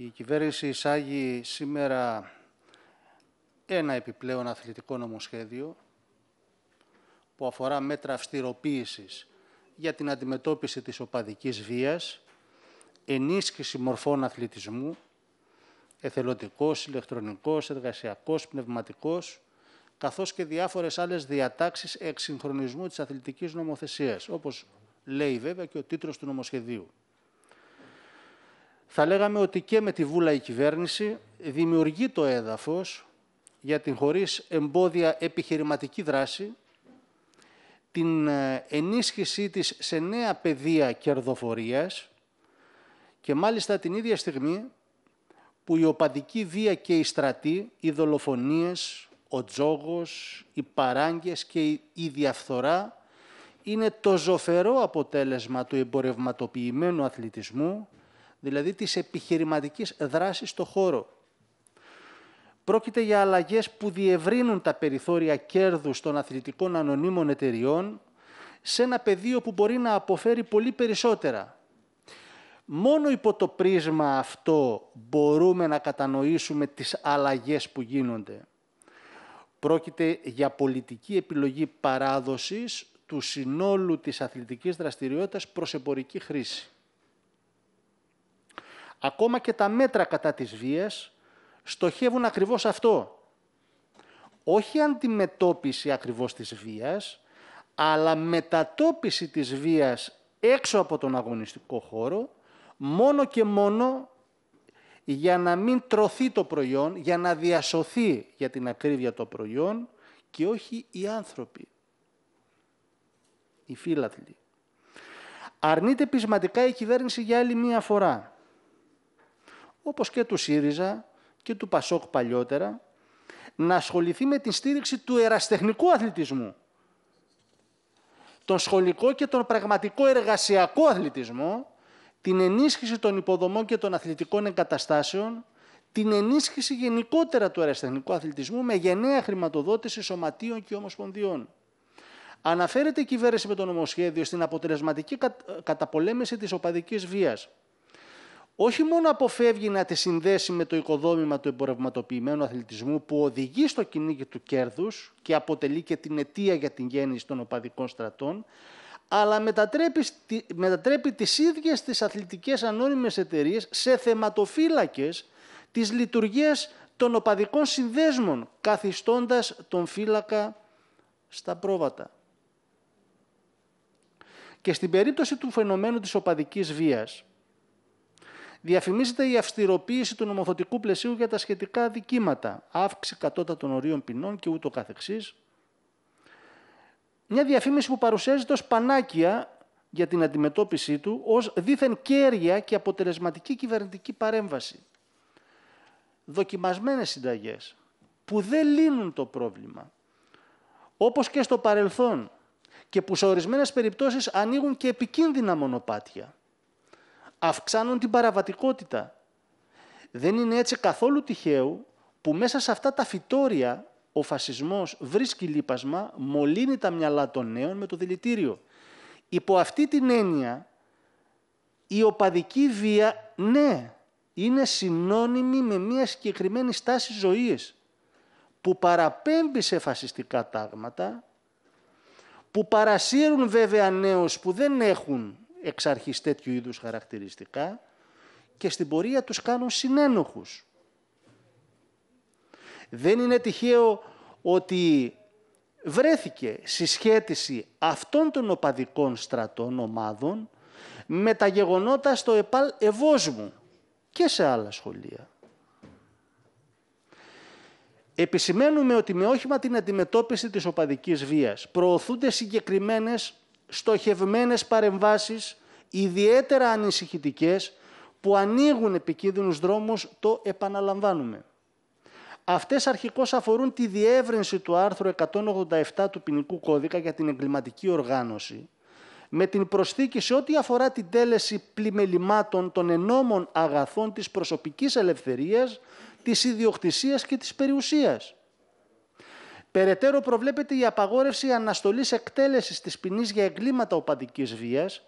Η κυβέρνηση εισάγει σήμερα ένα επιπλέον αθλητικό νομοσχέδιο που αφορά μέτρα αυστηροποίησης για την αντιμετώπιση της οπαδικής βίας, ενίσχυση μορφών αθλητισμού, εθελοντικός, ηλεκτρονικός, εργασιακός, πνευματικός, καθώς και διάφορες άλλες διατάξεις εξυγχρονισμού της αθλητικής νομοθεσίας, όπως λέει βέβαια και ο τίτλος του νομοσχεδίου θα λέγαμε ότι και με τη Βούλα η κυβέρνηση δημιουργεί το έδαφος για την χωρίς εμπόδια επιχειρηματική δράση, την ε, ενίσχυσή της σε νέα πεδία κερδοφορίας και μάλιστα την ίδια στιγμή που η οπαδική βία και η στρατή, οι δολοφονίες, ο τζόγος, οι παράγγες και η διαφθορά είναι το ζωφερό αποτέλεσμα του εμπορευματοποιημένου αθλητισμού δηλαδή της επιχειρηματικής δράσης στο χώρο. Πρόκειται για αλλαγές που διευρύνουν τα περιθώρια κέρδους των αθλητικών ανωνύμων εταιριών σε ένα πεδίο που μπορεί να αποφέρει πολύ περισσότερα. Μόνο υπό το πρίσμα αυτό μπορούμε να κατανοήσουμε τις αλλαγές που γίνονται. Πρόκειται για πολιτική επιλογή παράδοσης του συνόλου της αθλητικής δραστηριότητας προς εμπορική χρήση. Ακόμα και τα μέτρα κατά της βίας στοχεύουν ακριβώς αυτό. Όχι αντιμετώπιση ακριβώς της βίας, αλλά μετατόπιση της βίας έξω από τον αγωνιστικό χώρο, μόνο και μόνο για να μην τρωθεί το προϊόν, για να διασωθεί για την ακρίβεια το προϊόν και όχι οι άνθρωποι, οι φύλαθλοι. Αρνείται πεισματικά η κυβέρνηση για άλλη μία φορά όπως και του ΣΥΡΙΖΑ και του ΠΑΣΟΚ παλιότερα, να ασχοληθεί με την στήριξη του εραστεχνικού αθλητισμού. Τον σχολικό και τον πραγματικό εργασιακό αθλητισμό, την ενίσχυση των υποδομών και των αθλητικών εγκαταστάσεων, την ενίσχυση γενικότερα του αεραστεχνικού αθλητισμού με γενναία χρηματοδότηση σωματείων και ομοσπονδιών. Αναφέρεται η κυβέρνηση με το νομοσχέδιο στην αποτελεσματική καταπολέμηση της οπαδικής βίας όχι μόνο αποφεύγει να τη συνδέσει με το οικοδόμημα του εμπορευματοποιημένου αθλητισμού που οδηγεί στο κυνήγι του κέρδους και αποτελεί και την αιτία για την γέννηση των οπαδικών στρατών, αλλά μετατρέπει, μετατρέπει τις ίδιες τις αθλητικές ανώνυμες εταιρείες σε θεματοφύλακες της λειτουργίας των οπαδικών συνδέσμων, καθιστώντας τον φύλακα στα πρόβατα. Και στην περίπτωση του φαινομένου της οπαδικής βίας, Διαφημίζεται η αυστηροποίηση του νομοθετικού πλαισίου για τα σχετικά δικήματα, αύξηση κατώτατων ορίων ποινών και ούτω καθεξής. Μια διαφήμιση που παρουσιάζεται ως πανάκια για την αντιμετώπιση του, ως δίθεν κέρια και αποτελεσματική κυβερνητική παρέμβαση. Δοκιμασμένες συνταγές που δεν λύνουν το πρόβλημα, όπως και στο παρελθόν, και που σε ορισμένες περιπτώσεις ανοίγουν και επικίνδυνα μονοπάτια αυξάνουν την παραβατικότητα. Δεν είναι έτσι καθόλου τυχαίο που μέσα σε αυτά τα φυτόρια ο φασισμός βρίσκει λύπασμα, μολύνει τα μυαλά των νέων με το δηλητήριο. Υπό αυτή την έννοια, η οπαδική βία, ναι, είναι συνώνυμη με μια συγκεκριμένη στάση ζωής που παραπέμπει σε φασιστικά τάγματα, που παρασύρουν βέβαια νέους που δεν έχουν εξ αρχής τέτοιου είδους χαρακτηριστικά και στην πορεία τους κάνουν συνένοχους. Δεν είναι τυχαίο ότι βρέθηκε συσχέτιση αυτών των οπαδικών στρατών ομάδων με τα γεγονότα στο ΕΠΑΛ Ευόσμου και σε άλλα σχολεία. Επισημαίνουμε ότι με όχημα την αντιμετώπιση της οπαδικής βίας προωθούνται συγκεκριμένες στοχευμένες παρεμβάσεις ιδιαίτερα ανησυχητικές που ανοίγουν επικίνδυνους δρόμους, το επαναλαμβάνουμε. Αυτές αρχικώς αφορούν τη διεύρυνση του άρθρου 187 του ποινικού κώδικα για την εγκληματική οργάνωση, με την προσθήκη σε ό,τι αφορά την τέλεση πλημελημάτων των ενόμων αγαθών της προσωπικής ελευθερίας, της ιδιοκτησίας και της περιουσίας. Περαιτέρω προβλέπεται η απαγόρευση αναστολής εκτέλεσης της ποινής για εγκλήματα οπαδικής βίας,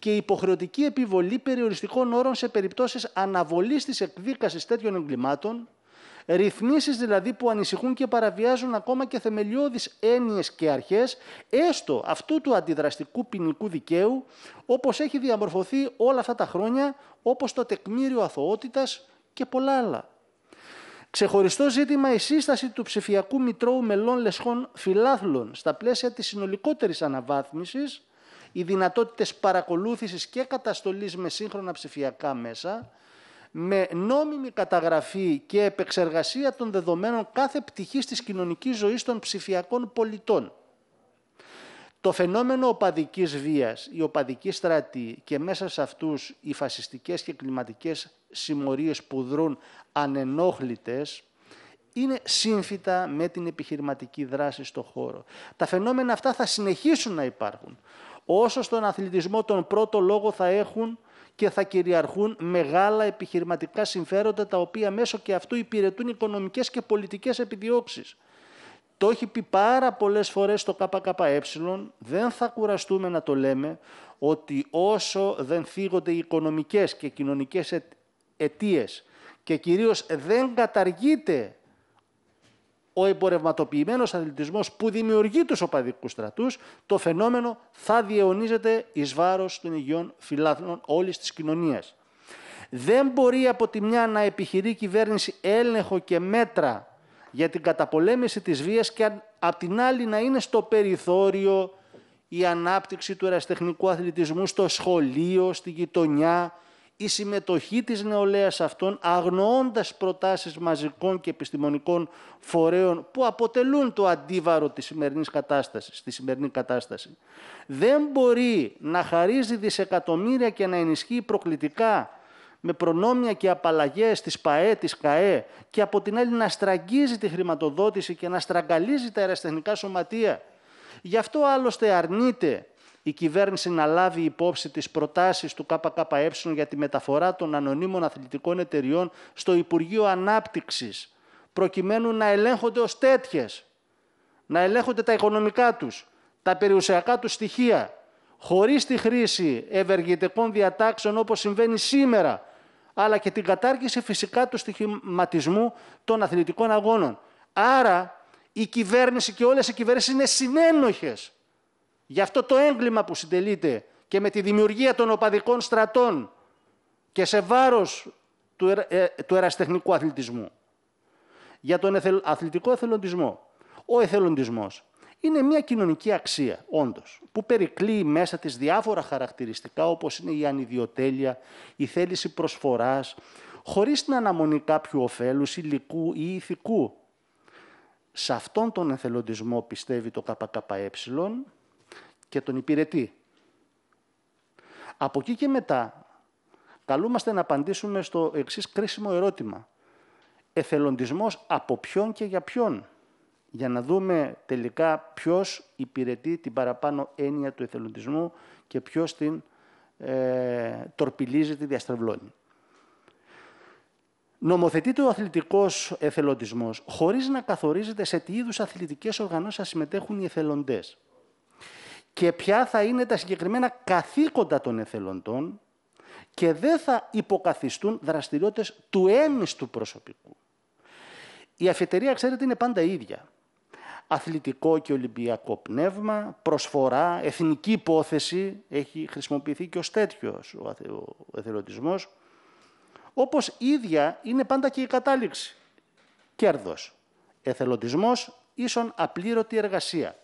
και υποχρεωτική επιβολή περιοριστικών όρων σε περιπτώσεις αναβολής της εκδίκασης τέτοιων εγκλημάτων, ρυθμίσεις δηλαδή που ανησυχούν και παραβιάζουν ακόμα και θεμελιώδεις έννοιες και αρχές, έστω αυτού του αντιδραστικού ποινικού δικαίου, όπως έχει διαμορφωθεί όλα αυτά τα χρόνια, όπως το τεκμήριο αθωότητας και πολλά άλλα. Ξεχωριστό ζήτημα η σύσταση του ψηφιακού Μητρώου Μελών Λεσχών Φιλάθλων στα πλαίσια της συνολικότερης αναβάθμισης, οι δυνατότητες παρακολούθησης και καταστολής με σύγχρονα ψηφιακά μέσα, με νόμιμη καταγραφή και επεξεργασία των δεδομένων κάθε πτυχής της κοινωνικής ζωής των ψηφιακών πολιτών. Το φαινόμενο οπαδικής βίας, η οπαδική στρατή και μέσα σε αυτούς οι φασιστικές και κλιματικές συμμορίες που δρούν ανενόχλητες, είναι σύμφυτα με την επιχειρηματική δράση στον χώρο. Τα φαινόμενα αυτά θα συνεχίσουν να υπάρχουν όσο στον αθλητισμό τον πρώτο λόγο θα έχουν και θα κυριαρχούν μεγάλα επιχειρηματικά συμφέροντα τα οποία μέσω και αυτού υπηρετούν οικονομικές και πολιτικές επιδιώξεις. Το έχει πει πάρα πολλές φορές το ΚΚΕ, δεν θα κουραστούμε να το λέμε, ότι όσο δεν θίγονται οι οικονομικές και κοινωνικές αιτίες και κυρίως δεν καταργείται ο εμπορευματοποιημένος αθλητισμός που δημιουργεί τους οπαδικούς στρατούς, το φαινόμενο θα διαιωνίζεται εις βάρος των υγιών φιλάθλων όλης της κοινωνίας. Δεν μπορεί από τη μια να επιχειρεί η κυβέρνηση έλεγχο και μέτρα για την καταπολέμηση της βίας και απ' την άλλη να είναι στο περιθώριο η ανάπτυξη του εραστεχνικού αθλητισμού στο σχολείο, στη γειτονιά, η συμμετοχή της νεολαίας αυτών, αγνοώντας προτάσεις μαζικών και επιστημονικών φορέων που αποτελούν το αντίβαρο της σημερινής κατάστασης, τη σημερινή κατάσταση. Δεν μπορεί να χαρίζει δισεκατομμύρια και να ενισχύει προκλητικά με προνόμια και απαλλαγές της ΠαΕ, της ΚΑΕ και από την άλλη να στραγγίζει τη χρηματοδότηση και να στραγγαλίζει τα αεραστεχνικά σωματεία. Γι' αυτό άλλωστε αρνείται η κυβέρνηση να λάβει υπόψη τις προτάσεις του ΚΚΕ για τη μεταφορά των ανωνύμων αθλητικών εταιριών στο Υπουργείο Ανάπτυξης, προκειμένου να ελέγχονται ως τέτοιες, να ελέγχονται τα οικονομικά τους, τα περιουσιακά τους στοιχεία, χωρίς τη χρήση ευεργητικών διατάξεων όπως συμβαίνει σήμερα, αλλά και την κατάργηση φυσικά του στοιχηματισμού των αθλητικών αγώνων. Άρα η κυβέρνηση και όλες οι κυβέρνησεις είναι συνένοχες Γι' αυτό το έγκλημα που συντελείται και με τη δημιουργία των οπαδικών στρατών και σε βάρος του, ε, του εραστεχνικού αθλητισμού. Για τον αθλητικό εθελοντισμό. Ο εθελοντισμός είναι μια κοινωνική αξία, όντως, που περικλεί μέσα της διάφορα χαρακτηριστικά, όπως είναι η ανιδιοτέλεια, η θέληση προσφοράς, χωρίς την αναμονή κάποιου ωφέλους υλικού ή ηθικού. Σε αυτόν τον εθελοντισμό πιστεύει το ΚΚΕ και τον υπηρετεί. Από εκεί και μετά, καλούμαστε να απαντήσουμε στο εξής κρίσιμο ερώτημα. Εθελοντισμός από ποιον και για ποιον. Για να δούμε τελικά ποιος υπηρετεί την παραπάνω έννοια του εθελοντισμού και ποιος την ε, τορπιλίζει, τη διαστρεβλώνει. Νομοθετείται ο αθλητικός εθελοντισμός χωρίς να καθορίζεται σε τι είδους αθλητικές οργανώσεις συμμετέχουν οι εθελοντές και ποια θα είναι τα συγκεκριμένα καθήκοντα των εθελοντών και δεν θα υποκαθιστούν δραστηριότητες του έμιστου προσωπικού. Η αφιτερία, ξέρετε, είναι πάντα ίδια. Αθλητικό και ολυμπιακό πνεύμα, προσφορά, εθνική υπόθεση, έχει χρησιμοποιηθεί και ως τέτοιος ο εθελοντισμός, όπως ίδια είναι πάντα και η κατάληξη. Κέρδος. Εθελοντισμός ίσον απλήρωτη εργασία.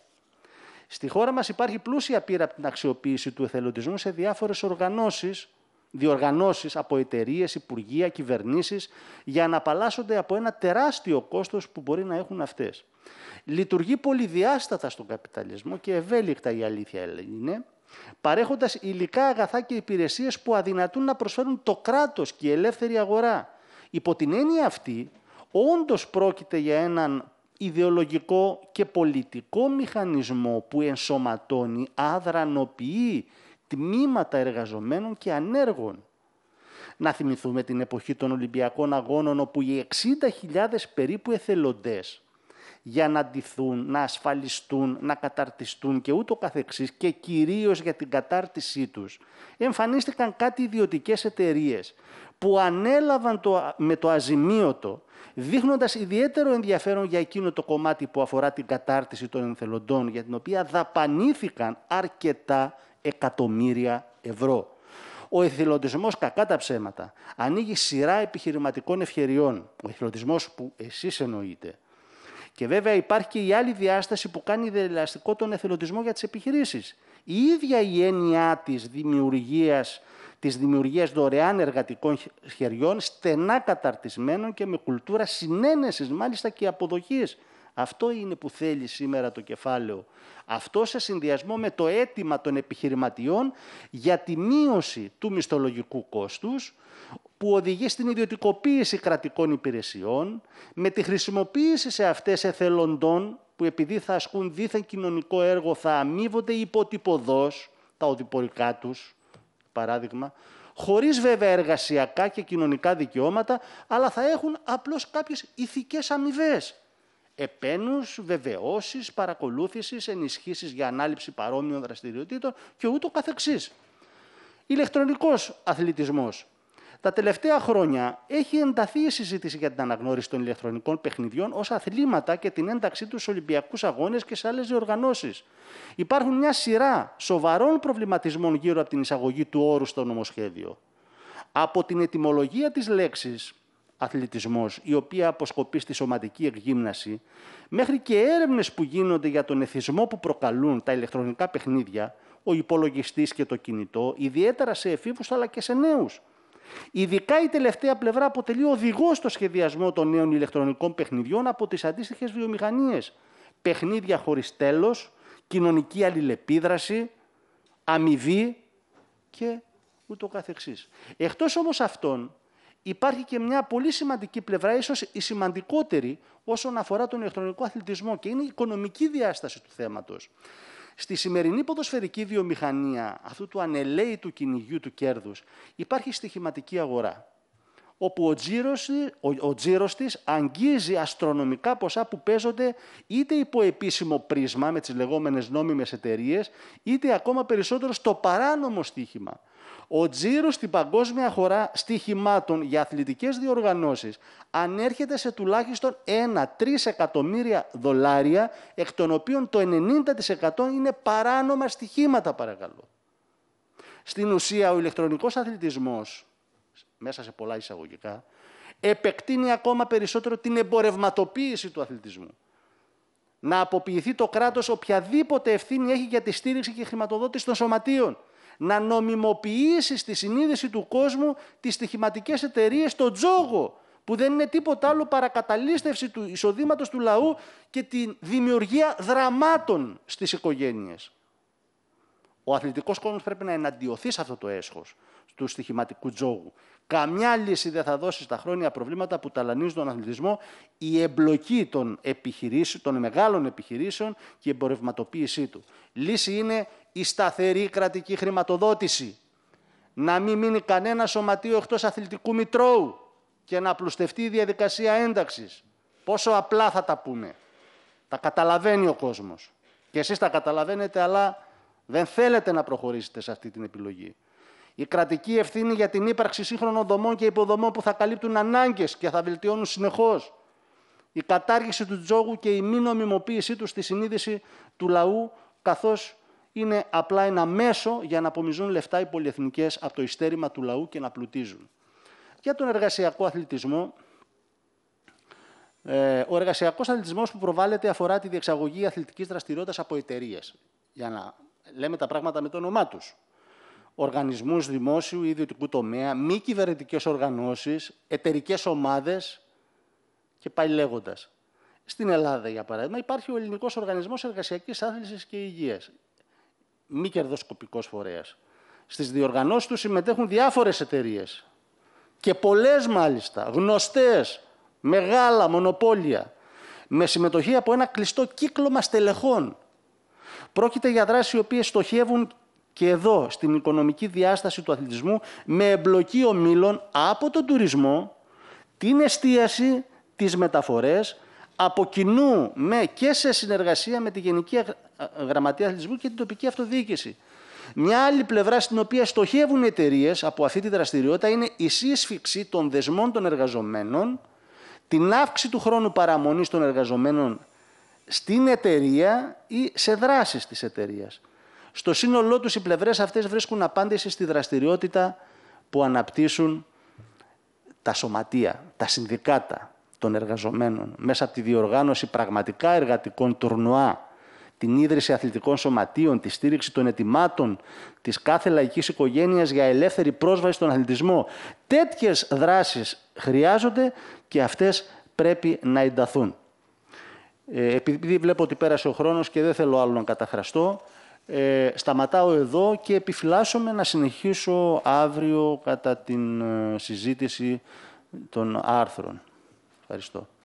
Στη χώρα μας υπάρχει πλούσια πείρα από την αξιοποίηση του εθελοντισμού σε διάφορες οργανώσεις, διοργανώσεις από εταιρείες, υπουργεία, κυβερνήσεις, για να απαλλάσσονται από ένα τεράστιο κόστος που μπορεί να έχουν αυτές. Λειτουργεί πολυδιάστατα στον καπιταλισμό και ευέλικτα η αλήθεια είναι, παρέχοντας υλικά αγαθά και υπηρεσίες που αδυνατούν να προσφέρουν το κράτος και η ελεύθερη αγορά. Υπό την έννοια αυτή, όντως πρόκειται για έναν ιδεολογικό και πολιτικό μηχανισμό που ενσωματώνει, αδρανοποιεί τμήματα εργαζομένων και ανέργων. Να θυμηθούμε την εποχή των Ολυμπιακών Αγώνων, όπου οι 60.000 περίπου εθελοντές για να ντυθούν, να ασφαλιστούν, να καταρτιστούν και ούτω καθεξής και κυρίως για την κατάρτισή τους, εμφανίστηκαν κάτι ιδιωτικές εταιρείες που ανέλαβαν το, με το αζημίωτο, δείχνοντας ιδιαίτερο ενδιαφέρον για εκείνο το κομμάτι που αφορά την κατάρτιση των εθελοντών, για την οποία δαπανήθηκαν αρκετά εκατομμύρια ευρώ. Ο εθελοντισμός, κακά τα ψέματα, ανοίγει σειρά επιχειρηματικών ευκαιριών. Ο εθελοντισμός που εσείς εννοείτε, και βέβαια υπάρχει και η άλλη διάσταση που κάνει δελαστικό τον εθελοντισμό για τις επιχειρήσεις. Η ίδια η έννοια της δημιουργίας, της δημιουργίας δωρεάν εργατικών χεριών, στενά καταρτισμένων και με κουλτούρα συνένεσης, μάλιστα και αποδοχής. Αυτό είναι που θέλει σήμερα το κεφάλαιο. Αυτό σε συνδυασμό με το αίτημα των επιχειρηματιών για τη μείωση του μισθολογικού κόστους, που οδηγεί στην ιδιωτικοποίηση κρατικών υπηρεσιών, με τη χρησιμοποίηση σε αυτές εθελοντών που επειδή θα ασκούν δίθεν κοινωνικό έργο θα αμείβονται υποτυπωδώς τα οδηπορικά τους, παράδειγμα, χωρίς βέβαια εργασιακά και κοινωνικά δικαιώματα, αλλά θα έχουν απλώς κάποιες ηθικές αμοιβές. Επένους, βεβαιώσεις, παρακολούθησης, ενισχύσεις για ανάληψη παρόμοιων δραστηριοτήτων και ούτω καθεξής. Ηλεκτρονικός αθλητισμός τα τελευταία χρόνια έχει ενταθεί η συζήτηση για την αναγνώριση των ηλεκτρονικών παιχνιδιών ως αθλήματα και την ένταξή τους στους Ολυμπιακούς Αγώνες και σε άλλες διοργανώσεις. Υπάρχουν μια σειρά σοβαρών προβληματισμών γύρω από την εισαγωγή του όρου στο νομοσχέδιο. Από την ετοιμολογία της λέξης αθλητισμός, η οποία αποσκοπεί στη σωματική εκγύμναση, μέχρι και έρευνες που γίνονται για τον εθισμό που προκαλούν τα ηλεκτρονικά παιχνίδια, ο υπολογιστής και το κινητό, ιδιαίτερα σε εφήβους αλλά και σε νέους. Ειδικά η τελευταία πλευρά αποτελεί οδηγό στο σχεδιασμό των νέων ηλεκτρονικών παιχνιδιών από τις αντίστοιχες βιομηχανίες. Παιχνίδια χωρίς τέλος, κοινωνική αλληλεπίδραση, αμοιβή και ούτω καθεξής. Εκτός όμως αυτών, υπάρχει και μια πολύ σημαντική πλευρά, ίσως η σημαντικότερη όσον αφορά τον ηλεκτρονικό αθλητισμό και είναι η οικονομική διάσταση του θέματος. Στη σημερινή ποδοσφαιρική βιομηχανία αυτού του ανελαίτου κυνηγιού του κέρδους υπάρχει στοιχηματική αγορά όπου ο τζίρος, ο, ο τζίρος της αγγίζει αστρονομικά ποσά που παίζονται είτε υπό επίσημο πρίσμα με τις λεγόμενες νόμιμες εταιρείες, είτε ακόμα περισσότερο στο παράνομο στοίχημα. Ο τζίρος στην παγκόσμια χώρα στοιχημάτων για αθλητικές διοργανώσεις ανέρχεται σε τουλάχιστον 1-3 εκατομμύρια δολάρια, εκ των οποίων το 90% είναι παράνομα στοιχήματα, παρακαλώ. Στην ουσία, ο ηλεκτρονικός αθλητισμός μέσα σε πολλά εισαγωγικά, επεκτείνει ακόμα περισσότερο την εμπορευματοποίηση του αθλητισμού. Να αποποιηθεί το κράτος οποιαδήποτε ευθύνη έχει για τη στήριξη και χρηματοδότηση των σωματείων. Να νομιμοποιήσει στη συνείδηση του κόσμου τις στοιχηματικές εταιρείες τον τζόγο, που δεν είναι τίποτα άλλο παρά καταλήστευση του εισοδήματος του λαού και τη δημιουργία δραμάτων στις οικογένειες. Ο αθλητικός κόσμος πρέπει να εναντιωθεί σε αυτό το έσχος του στοιχηματικού τζόγου. Καμιά λύση δεν θα δώσεις στα χρόνια προβλήματα που ταλανίζουν τον αθλητισμό η εμπλοκή των, επιχειρήσεων, των μεγάλων επιχειρήσεων και η εμπορευματοποίησή του. Λύση είναι η σταθερή κρατική χρηματοδότηση. Να μην μείνει κανένα σωματείο εκτός αθλητικού μητρώου και να απλουστευτεί η διαδικασία ένταξης. Πόσο απλά θα τα πούμε. Τα καταλαβαίνει ο κόσμος. Και εσείς τα καταλαβαίνετε, αλλά δεν θέλετε να προχωρήσετε σε αυτή την επιλογή. Η κρατική ευθύνη για την ύπαρξη σύγχρονων δομών και υποδομών που θα καλύπτουν ανάγκες και θα βελτιώνουν συνεχώς. Η κατάργηση του τζόγου και η μη νομιμοποίησή του στη συνείδηση του λαού, καθώς είναι απλά ένα μέσο για να απομιζούν λεφτά οι πολυεθνικές από το ιστέρημα του λαού και να πλουτίζουν. Για τον εργασιακό αθλητισμό, ε, ο εργασιακός αθλητισμός που προβάλλεται αφορά τη διεξαγωγή αθλητικής δραστηριότητας από εταιρείες. Για να λέμε τα πράγματα με το όνομά τους. Οργανισμούς δημόσιου ή ιδιωτικού τομέα, μη κυβερνητικές οργανώσεις, εταιρικές ομάδες και πάει λέγοντας. Στην Ελλάδα, για παράδειγμα, υπάρχει ο ελληνικός οργανισμός Εργασιακής Άθλησης και Υγείας, μη κερδοσκοπικός φορέας. Στις διοργανώσεις του συμμετέχουν διάφορες εταιρείες. και πολλές μάλιστα, γνωστές, μεγάλα μονοπόλια, με συμμετοχή από ένα κλειστό κύκλωμα στελεχών. Πρόκειται για δράσεις οι οποίες στοχεύουν και εδώ στην οικονομική διάσταση του αθλητισμού με εμπλοκή ομίλων από τον τουρισμό, την εστίαση, τις μεταφορές, από κοινού με και σε συνεργασία με τη Γενική Γραμματεία Αθλητισμού και την τοπική αυτοδιοίκηση. Μια άλλη πλευρά στην οποία στοχεύουν οι εταιρείες από αυτή τη δραστηριότητα είναι η σύσφυξη των δεσμών των εργαζομένων, την αύξηση του χρόνου παραμονής των εργαζομένων στην εταιρεία ή σε δράσεις της εταιρείας. Στο σύνολό τους οι πλευρές αυτές βρίσκουν απάντηση στη δραστηριότητα που αναπτύσσουν τα σωματεία, τα συνδικάτα των εργαζομένων μέσα από τη διοργάνωση πραγματικά εργατικών τουρνουά, την ίδρυση αθλητικών σωματείων, τη στήριξη των ετοιμάτων της κάθε λαϊκής οικογένειας για ελεύθερη πρόσβαση στον αθλητισμό. Τέτοιες δράσεις χρειάζονται και αυτές πρέπει να ενταθούν. Ε, επειδή βλέπω ότι πέρασε ο χρόνος και δεν θέλω άλλο να καταχραστώ, ε, σταματάω εδώ και επιφυλάσσομαι να συνεχίσω αύριο κατά την ε, συζήτηση των άρθρων. Ευχαριστώ.